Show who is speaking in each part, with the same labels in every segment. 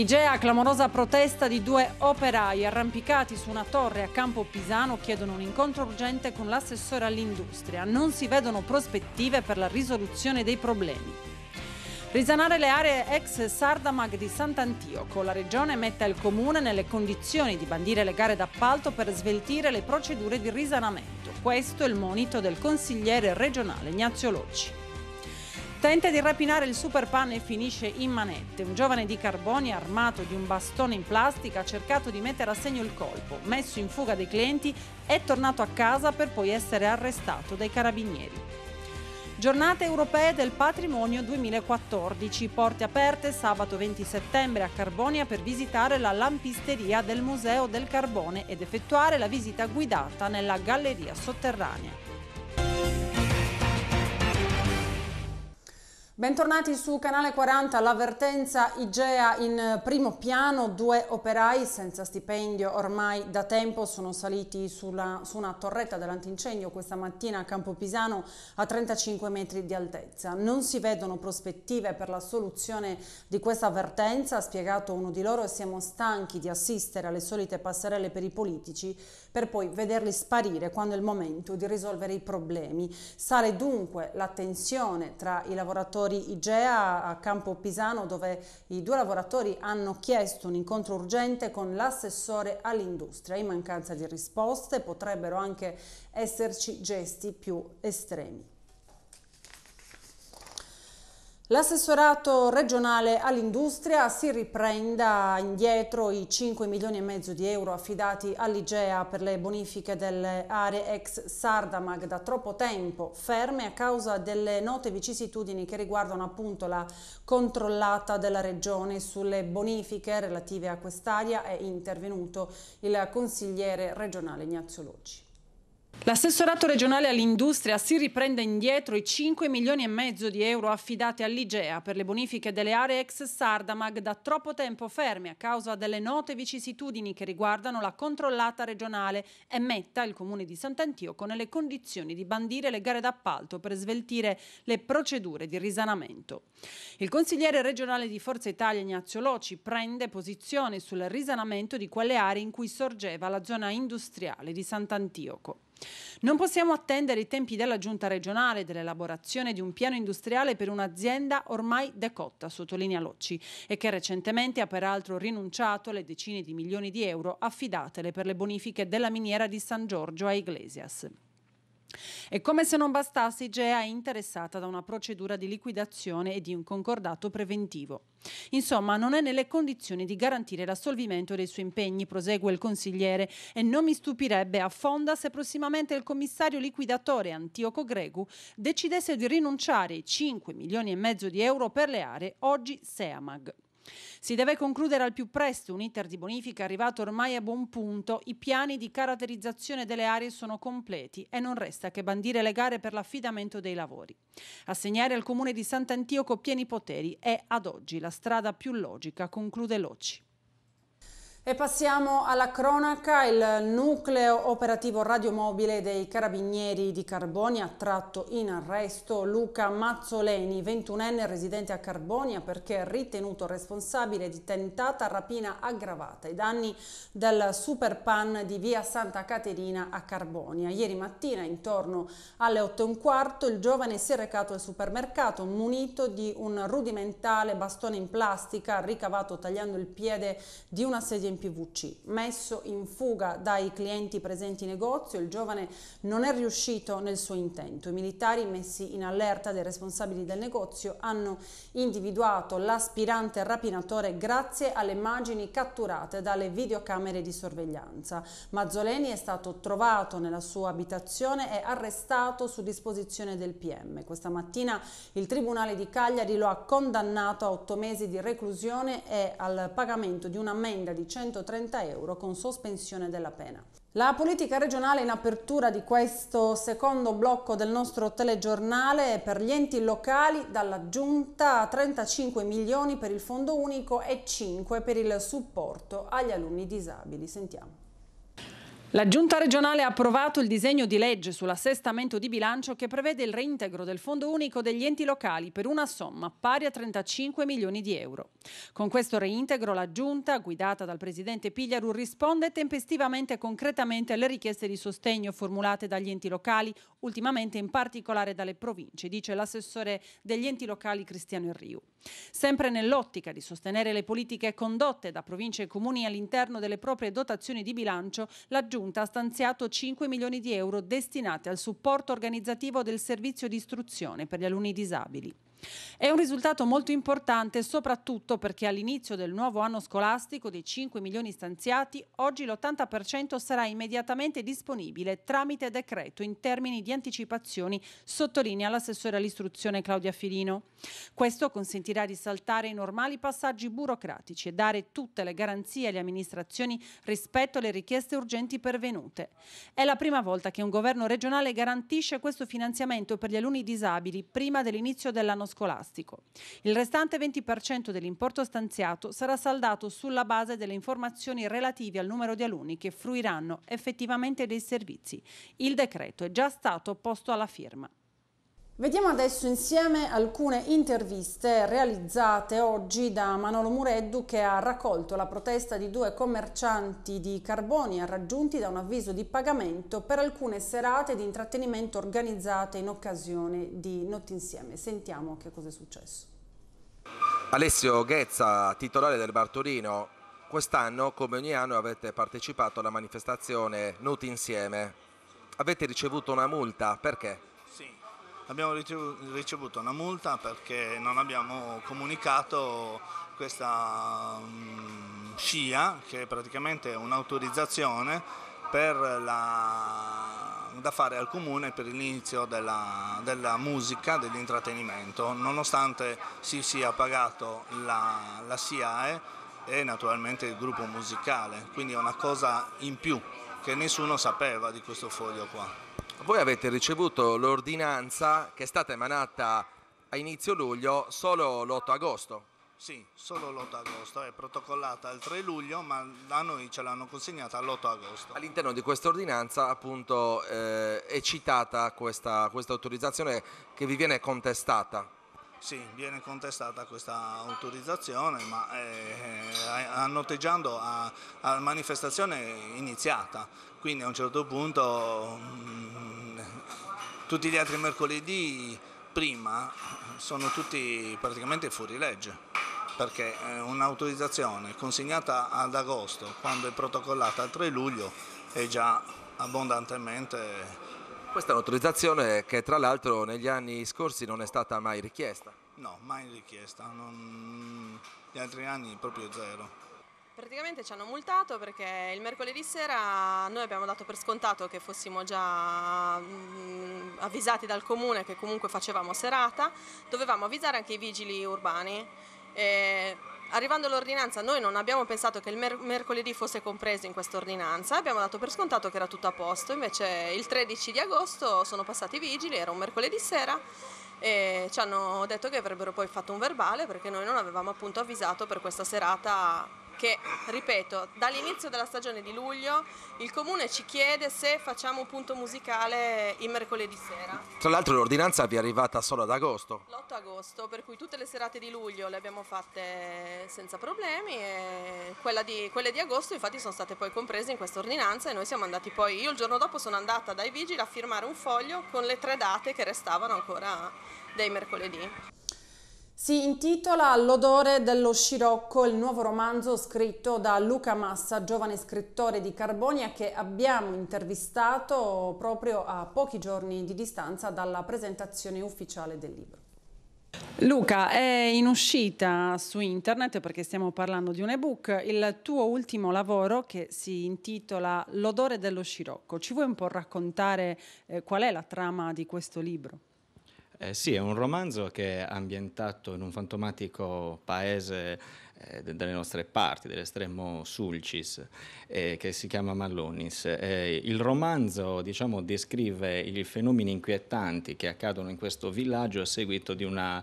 Speaker 1: Igea, clamorosa protesta di due operai arrampicati su una torre a Campo Pisano, chiedono un incontro urgente con l'assessore all'industria. Non si vedono prospettive per la risoluzione dei problemi. Risanare le aree ex Sardamag di Sant'Antioco. La regione mette il comune nelle condizioni di bandire le gare d'appalto per sveltire le procedure di risanamento. Questo è il monito del consigliere regionale Ignazio Locci. Tenta di rapinare il superpan e finisce in manette. Un giovane di Carboni armato di un bastone in plastica ha cercato di mettere a segno il colpo. Messo in fuga dai clienti è tornato a casa per poi essere arrestato dai carabinieri. Giornate europee del patrimonio 2014. Porte aperte sabato 20 settembre a Carbonia per visitare la lampisteria del Museo del Carbone ed effettuare la visita guidata nella galleria sotterranea. Bentornati su Canale 40, l'avvertenza IGEA in eh, primo piano, due operai senza stipendio ormai da tempo sono saliti sulla, su una torretta dell'antincendio questa mattina a Campopisano a 35 metri di altezza. Non si vedono prospettive per la soluzione di questa avvertenza, ha spiegato uno di loro e siamo stanchi di assistere alle solite passerelle per i politici per poi vederli sparire quando è il momento di risolvere i problemi. Sale dunque la tensione tra i lavoratori lavoratori IGEA a Campo Pisano dove i due lavoratori hanno chiesto un incontro urgente con l'assessore all'industria. In mancanza di risposte potrebbero anche esserci gesti più estremi. L'assessorato regionale all'industria si riprenda indietro i 5 milioni e mezzo di euro affidati all'IGEA per le bonifiche delle aree ex Sardamag da troppo tempo ferme a causa delle note vicissitudini che riguardano appunto la controllata della regione sulle bonifiche relative a quest'area è intervenuto il consigliere regionale Ignazio Lucci. L'assessorato regionale all'industria si riprende indietro i 5 milioni e mezzo di euro affidati all'IGEA per le bonifiche delle aree ex Sardamag da troppo tempo ferme a causa delle note vicissitudini che riguardano la controllata regionale e metta il comune di Sant'Antioco nelle condizioni di bandire le gare d'appalto per sveltire le procedure di risanamento. Il consigliere regionale di Forza Italia Ignazio Loci prende posizione sul risanamento di quelle aree in cui sorgeva la zona industriale di Sant'Antioco. Non possiamo attendere i tempi della giunta regionale dell'elaborazione di un piano industriale per un'azienda ormai decotta, sottolinea Locci, e che recentemente ha peraltro rinunciato alle decine di milioni di euro affidatele per le bonifiche della miniera di San Giorgio a Iglesias. E come se non bastasse, IGEA è interessata da una procedura di liquidazione e di un concordato preventivo. Insomma, non è nelle condizioni di garantire l'assolvimento dei suoi impegni, prosegue il consigliere, e non mi stupirebbe a fonda se prossimamente il commissario liquidatore Antioco Gregu decidesse di rinunciare ai 5 milioni e mezzo di euro per le aree oggi SEAMAG. Si deve concludere al più presto un iter di bonifica arrivato ormai a buon punto, i piani di caratterizzazione delle aree sono completi e non resta che bandire le gare per l'affidamento dei lavori. Assegnare al comune di Sant'Antioco pieni poteri è ad oggi la strada più logica, conclude Locci. E passiamo alla cronaca, il nucleo operativo radiomobile dei carabinieri di Carbonia ha tratto in arresto Luca Mazzoleni, 21enne residente a Carbonia perché è ritenuto responsabile di tentata rapina aggravata ai danni del Superpan di via Santa Caterina a Carbonia. Ieri mattina intorno alle 8.15 il giovane si è recato al supermercato munito di un rudimentale bastone in plastica ricavato tagliando il piede di una sedia in PVC. Messo in fuga dai clienti presenti in negozio, il giovane non è riuscito nel suo intento. I militari messi in allerta dai responsabili del negozio hanno individuato l'aspirante rapinatore grazie alle immagini catturate dalle videocamere di sorveglianza. Mazzoleni è stato trovato nella sua abitazione e arrestato su disposizione del PM. Questa mattina il Tribunale di Cagliari lo ha condannato a otto mesi di reclusione e al pagamento di un'ammenda di 100 230 euro con sospensione della pena. La politica regionale in apertura di questo secondo blocco del nostro telegiornale è per gli enti locali dalla giunta 35 milioni per il fondo unico e 5 per il supporto agli alunni disabili. Sentiamo. La Giunta regionale ha approvato il disegno di legge sull'assestamento di bilancio che prevede il reintegro del Fondo unico degli enti locali per una somma pari a 35 milioni di euro. Con questo reintegro la Giunta, guidata dal Presidente Pigliaru, risponde tempestivamente e concretamente alle richieste di sostegno formulate dagli enti locali, ultimamente in particolare dalle province, dice l'assessore degli enti locali Cristiano Enriu. Sempre nell'ottica di sostenere le politiche condotte da province e comuni all'interno delle proprie dotazioni di bilancio, la Giunta Giunta ha stanziato 5 milioni di euro destinati al supporto organizzativo del servizio di istruzione per gli alunni disabili. È un risultato molto importante soprattutto perché all'inizio del nuovo anno scolastico dei 5 milioni stanziati, oggi l'80% sarà immediatamente disponibile tramite decreto in termini di anticipazioni, sottolinea l'assessore all'istruzione Claudia Filino. Questo consentirà di saltare i normali passaggi burocratici e dare tutte le garanzie alle amministrazioni rispetto alle richieste urgenti pervenute. È la prima volta che un governo regionale garantisce questo finanziamento per gli alunni disabili prima dell'inizio dell'anno scolastico. Il restante 20% dell'importo stanziato sarà saldato sulla base delle informazioni relative al numero di alunni che fruiranno effettivamente dei servizi. Il decreto è già stato posto alla firma. Vediamo adesso insieme alcune interviste realizzate oggi da Manolo Mureddu che ha raccolto la protesta di due commercianti di carboni raggiunti da un avviso di pagamento per alcune serate di intrattenimento organizzate in occasione di Notti Insieme. Sentiamo che cosa è successo.
Speaker 2: Alessio Ghezza, titolare del Bartolino, quest'anno come ogni anno avete partecipato alla manifestazione Notti Insieme. Avete ricevuto una multa, perché?
Speaker 3: Sì abbiamo ricevuto una multa perché non abbiamo comunicato questa mm, scia che è praticamente un'autorizzazione da fare al comune per l'inizio della, della, musica, dell'intrattenimento, nonostante si sia pagato la, la SIAE eh, e naturalmente il gruppo musicale, quindi è una cosa in più che nessuno
Speaker 2: sapeva di questo foglio qua voi avete ricevuto l'ordinanza che è stata emanata a inizio luglio solo l'8 agosto. Sì,
Speaker 3: solo l'8 agosto, è protocollata il 3 luglio, ma da noi ce l'hanno consegnata l'8 agosto.
Speaker 2: All'interno di questa ordinanza appunto eh, è citata questa, questa autorizzazione che vi viene contestata.
Speaker 3: Sì, viene contestata questa autorizzazione, ma eh, annotteggiando a, a manifestazione iniziata, quindi a un certo punto mh, mm, tutti gli altri mercoledì prima sono tutti praticamente fuori legge, perché eh, un'autorizzazione consegnata ad agosto, quando è protocollata al 3 luglio, è già abbondantemente...
Speaker 2: Questa è un'autorizzazione che tra l'altro negli anni scorsi non è stata mai richiesta.
Speaker 3: No, mai richiesta, non... gli altri anni proprio zero
Speaker 4: praticamente ci hanno multato perché il mercoledì sera noi abbiamo dato per scontato che fossimo già mh, mm, avvisati dal comune che comunque facevamo serata, dovevamo avvisare anche i vigili urbani. E arrivando all'ordinanza noi non abbiamo pensato che il mer mercoledì fosse compreso in questa ordinanza, abbiamo dato per scontato che era tutto a posto, invece il 13 di agosto sono passati i vigili, era un mercoledì sera e ci hanno detto che avrebbero poi fatto un verbale perché noi non avevamo appunto avvisato per questa serata perché, ripeto, dall'inizio della stagione di luglio il Comune ci chiede se facciamo un punto musicale il mercoledì sera.
Speaker 2: Tra l'altro l'ordinanza vi è arrivata solo ad agosto.
Speaker 4: L'8 agosto, per cui tutte le serate di luglio le abbiamo fatte senza problemi e di, quelle di agosto infatti sono state poi comprese in questa ordinanza e noi siamo andati poi, io il giorno dopo sono andata dai vigili a firmare un foglio con le tre date che restavano ancora dei mercoledì.
Speaker 1: Si intitola L'odore dello scirocco, il nuovo romanzo scritto da Luca Massa, giovane scrittore di Carbonia che abbiamo intervistato proprio a pochi giorni di distanza dalla presentazione ufficiale del libro. Luca, è in uscita su internet perché stiamo parlando di un ebook, il tuo ultimo lavoro che si intitola L'odore dello scirocco. Ci vuoi un po' raccontare eh, qual è la trama di questo libro?
Speaker 5: Eh, sì, è un romanzo che è ambientato in un fantomatico paese eh, delle nostre parti, dell'estremo Sulcis, eh, che si chiama Mallonis. Eh, il romanzo diciamo, descrive i fenomeni inquietanti che accadono in questo villaggio a seguito di una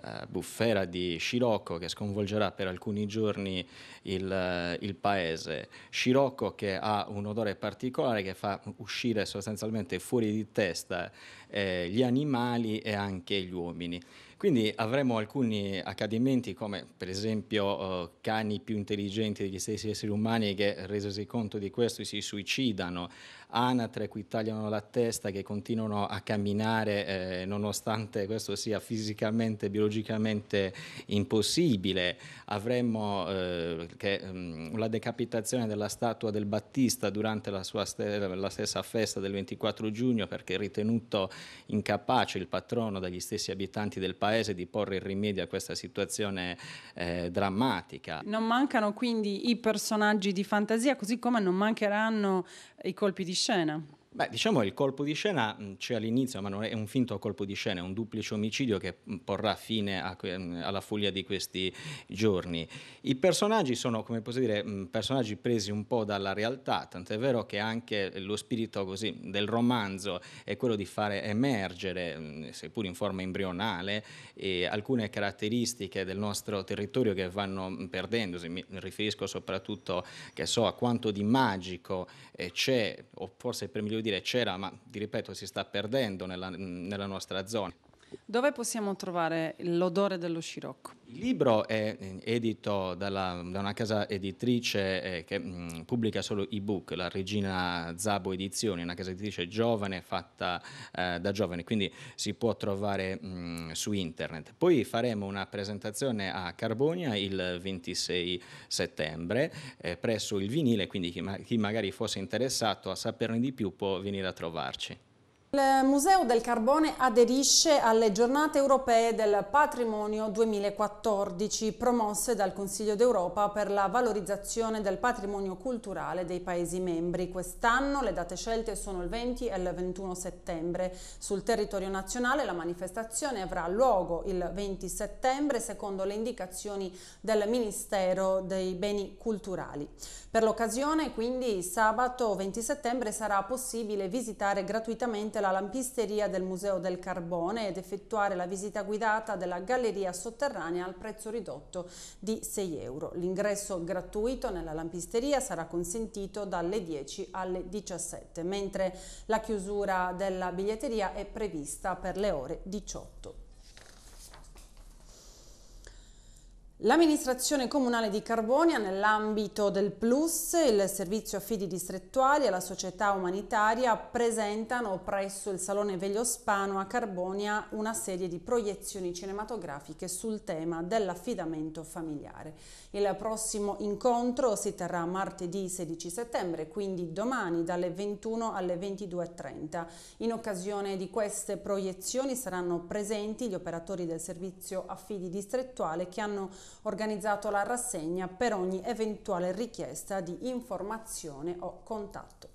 Speaker 5: eh, bufera di Scirocco che sconvolgerà per alcuni giorni il, eh, il, paese. Scirocco che ha un odore particolare che fa uscire sostanzialmente fuori di testa eh, gli animali e anche gli uomini. Quindi avremo alcuni accadimenti come per esempio eh, cani più intelligenti degli stessi esseri umani che resosi conto di questo si suicidano, anatre cui tagliano la testa che continuano a camminare eh, nonostante questo sia fisicamente, biologicamente impossibile. Avremo eh, che, mh, mm, la decapitazione della statua del Battista durante la, sua st- la stessa festa del 24 giugno perché ritenuto incapace il patrono dagli stessi abitanti del paese Paese di porre rimedio a questa situazione eh, drammatica.
Speaker 1: Non mancano quindi i personaggi di fantasia, così come non mancheranno i colpi di scena.
Speaker 5: Beh, diciamo il colpo di scena c'è all'inizio, ma non è un finto colpo di scena, è un duplice omicidio che porrà fine a, alla follia di questi giorni. I personaggi sono, come posso dire, personaggi presi un po' dalla realtà, tant'è vero che anche lo spirito così, del romanzo è quello di fare emergere, seppur in forma embrionale, alcune caratteristiche del nostro territorio che vanno perdendosi. Mi riferisco soprattutto, so, a quanto di magico eh, c'è, o forse per meglio dire, dire c'era, ma ti ripeto si sta perdendo nella, nella nostra zona.
Speaker 1: Dove possiamo trovare l'odore dello scirocco?
Speaker 5: Il libro è eh, edito dalla, da una casa editrice eh, che mm, pubblica solo ebook, la Regina Zabo Edizioni, una casa editrice giovane fatta eh, da giovani, quindi si può trovare mh, mm, su internet. Poi faremo una presentazione a Carbonia il 26 settembre eh, presso il vinile, quindi chi, ma, chi magari fosse interessato a saperne di più può venire a trovarci.
Speaker 1: Il Museo del Carbone aderisce alle giornate europee del patrimonio 2014 promosse dal Consiglio d'Europa per la valorizzazione del patrimonio culturale dei Paesi membri. Quest'anno le date scelte sono il 20 e il 21 settembre. Sul territorio nazionale la manifestazione avrà luogo il 20 settembre secondo le indicazioni del Ministero dei Beni Culturali. Per l'occasione quindi sabato 20 settembre sarà possibile visitare gratuitamente visitare la lampisteria del Museo del Carbone ed effettuare la visita guidata della galleria sotterranea al prezzo ridotto di 6 euro. L'ingresso gratuito nella lampisteria sarà consentito dalle 10 alle 17, mentre la chiusura della biglietteria è prevista per le ore 18. L'amministrazione comunale di Carbonia, nell'ambito del PLUS, il servizio affidi distrettuali e la società umanitaria presentano presso il Salone Veglio Spano a Carbonia una serie di proiezioni cinematografiche sul tema dell'affidamento familiare. Il prossimo incontro si terrà martedì 16 settembre, quindi domani dalle 21 alle 22.30. In occasione di queste proiezioni saranno presenti gli operatori del servizio affidi distrettuale che hanno organizzato la rassegna per ogni eventuale richiesta di informazione o contatto.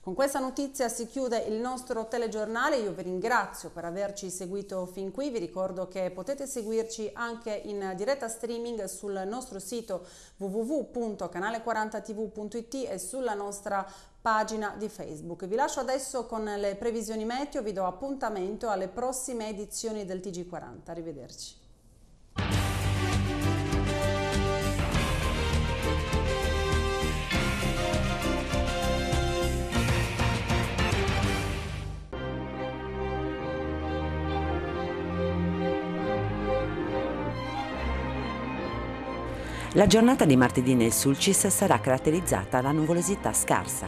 Speaker 1: Con questa notizia si chiude il nostro telegiornale, io vi ringrazio per averci seguito fin qui, vi ricordo che potete seguirci anche in diretta streaming sul nostro sito www.canale40tv.it e sulla nostra pagina di Facebook. Vi lascio adesso con le previsioni meteo, vi do appuntamento alle prossime edizioni del TG40. Arrivederci. La giornata di martedì nel Sulcis sarà caratterizzata da nuvolosità scarsa.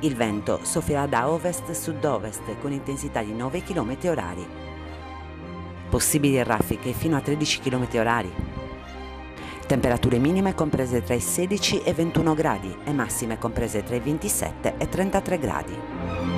Speaker 1: Il vento soffrirà da ovest-sud-ovest con intensità di 9 km h Possibili raffiche fino a 13 km h Temperature minime comprese tra i 16 e i 21 gradi e massime comprese tra i 27 e i 33 gradi.